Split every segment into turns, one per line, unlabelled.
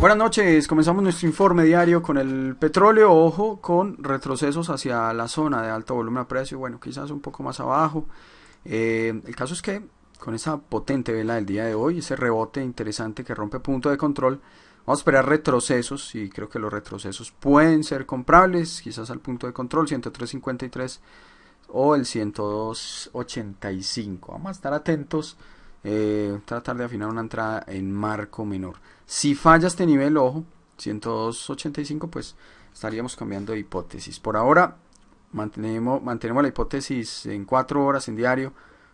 Buenas noches, comenzamos nuestro informe diario con el petróleo, ojo, con retrocesos hacia la zona de alto volumen a precio, bueno, quizás un poco más abajo. Eh, el caso es que con esa potente vela del día de hoy, ese rebote interesante que rompe punto de control, vamos a esperar retrocesos y creo que los retrocesos pueden ser comprables, quizás al punto de control 103.53 o el 102.85. Vamos a estar atentos eh, tratar de afinar una entrada en marco menor. Si falla este nivel, ojo, 102.85, pues estaríamos cambiando de hipótesis. Por ahora, mantenemos, mantenemos la hipótesis en 4 horas en diario,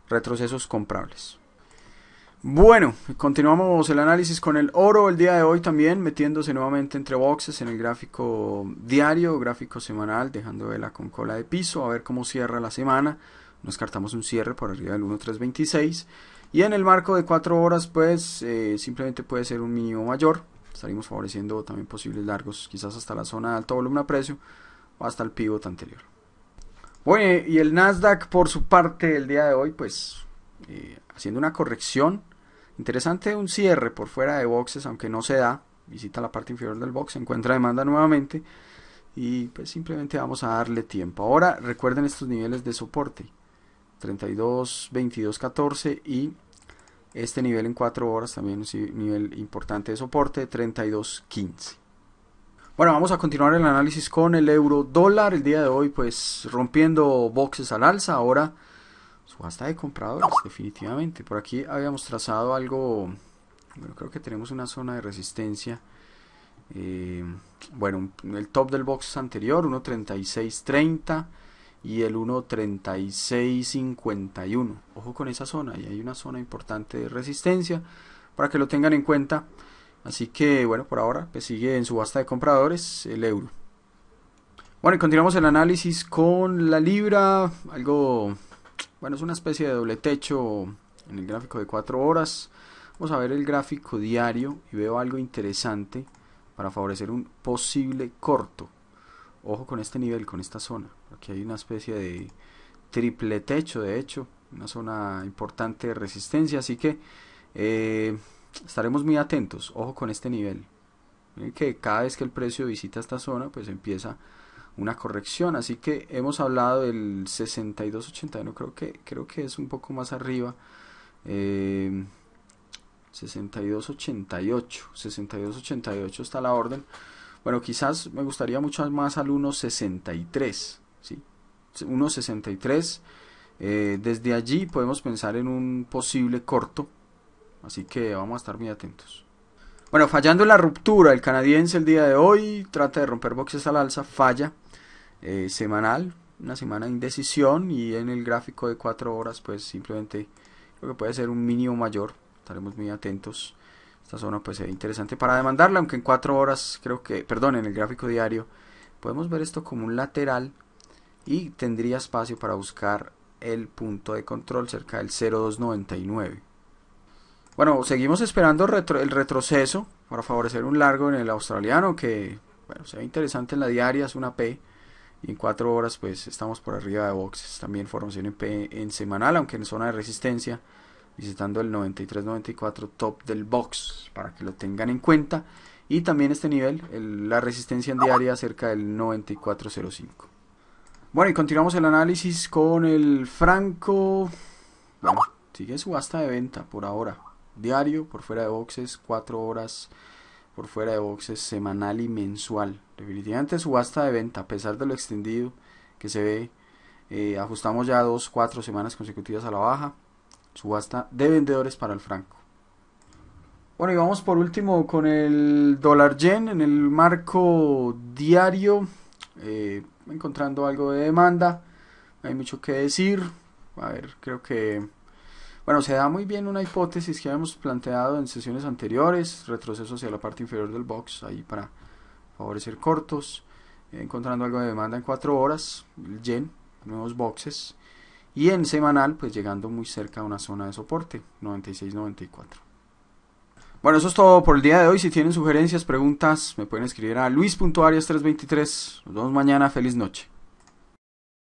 retrocesos comprables. Bueno, continuamos el análisis con el oro el día de hoy también, metiéndose nuevamente entre boxes en el gráfico diario, gráfico semanal, dejando vela con cola de piso, a ver cómo cierra la semana. Nos cartamos un cierre por arriba del 1.326. Y en el marco de 4 horas, pues eh, simplemente puede ser un mínimo mayor. Estaríamos favoreciendo también posibles largos, quizás hasta la zona de alto volumen a precio o hasta el pivot anterior. Bueno, y el Nasdaq por su parte el día de hoy, pues eh, haciendo una corrección. Interesante un cierre por fuera de boxes, aunque no se da. Visita la parte inferior del box, encuentra demanda nuevamente y pues simplemente vamos a darle tiempo. Ahora recuerden estos niveles de soporte. 32, 22, 14 y este nivel en 4 horas también es un nivel importante de soporte, 32.15. Bueno, vamos a continuar el análisis con el euro dólar. El día de hoy, pues rompiendo boxes al alza. Ahora, subasta de compradores, definitivamente. Por aquí habíamos trazado algo. Bueno, creo que tenemos una zona de resistencia. Eh, bueno, el top del box anterior, 1.3630 y el 1.3651. Ojo con esa zona, y hay una zona importante de resistencia para que lo tengan en cuenta. Así que bueno, por ahora pues sigue en subasta de compradores el euro. Bueno, y continuamos el análisis con la libra, algo, bueno, es una especie de doble techo en el gráfico de 4 horas. Vamos a ver el gráfico diario y veo algo interesante para favorecer un posible corto. Ojo con este nivel, con esta zona. Aquí hay una especie de triple techo, de hecho, una zona importante de resistencia, así que eh, estaremos muy atentos. Ojo con este nivel. que cada vez que el precio visita esta zona, pues empieza una corrección. Así que hemos hablado del 62.81, creo que, creo que es un poco más arriba. 62.88, eh, 62.88 está la orden. Bueno, quizás me gustaría mucho más al 1.63, ¿sí? 1.63, eh, desde allí podemos pensar en un posible corto, así que vamos a estar muy atentos. Bueno, fallando la ruptura, el canadiense el día de hoy trata de romper boxes al alza, falla eh, semanal, una semana de indecisión y en el gráfico de 4 horas pues simplemente creo que puede ser un mínimo mayor, estaremos muy atentos. Esta zona pues sería interesante para demandarla, aunque en 4 horas creo que, perdón, en el gráfico diario, podemos ver esto como un lateral y tendría espacio para buscar el punto de control cerca del 0,299. Bueno, seguimos esperando el retroceso para favorecer un largo en el australiano que, bueno, se ve interesante en la diaria, es una P y en 4 horas pues estamos por arriba de boxes. También formación en, P en semanal, aunque en zona de resistencia visitando el 93.94 94 top del box para que lo tengan en cuenta y también este nivel, la resistencia en diaria cerca del 9405. Bueno, y continuamos el análisis con el franco. sigue subasta de venta por ahora. Diario, por fuera de boxes, 4 horas por fuera de boxes, semanal y mensual. Definitivamente subasta de venta, a pesar de lo extendido que se ve. Eh, ajustamos ya dos, cuatro semanas consecutivas a la baja. Subasta de vendedores para el franco. Bueno, y vamos por último con el dólar yen en el marco diario, eh, encontrando algo de demanda. Hay mucho que decir. A ver, creo que. Bueno, se da muy bien una hipótesis que habíamos planteado en sesiones anteriores: retroceso hacia la parte inferior del box, ahí para favorecer cortos. encontrando algo de demanda en cuatro horas, el yen, nuevos boxes y en semanal pues llegando muy cerca a una zona de soporte 96-94 bueno eso es todo por el día de hoy si tienen sugerencias preguntas me pueden escribir a luis.arias323 nos vemos mañana feliz noche